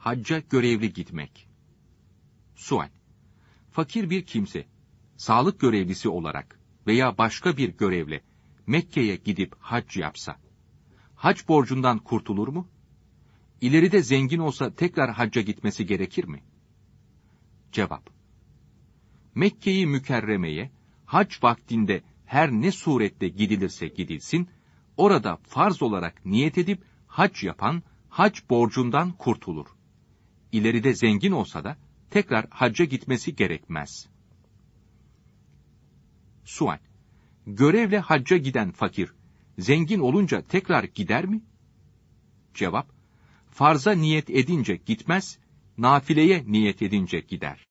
Hacca görevli gitmek. Sual. Fakir bir kimse, sağlık görevlisi olarak veya başka bir görevle Mekke'ye gidip hac yapsa, hac borcundan kurtulur mu? İleride zengin olsa tekrar hacca gitmesi gerekir mi? Cevap. Mekke'yi mükerremeye, hac vaktinde her ne surette gidilirse gidilsin, orada farz olarak niyet edip hac yapan, hac borcundan kurtulur ileride zengin olsa da tekrar hacca gitmesi gerekmez. Sual Görevle hacca giden fakir, zengin olunca tekrar gider mi? Cevap Farza niyet edince gitmez, nafileye niyet edince gider.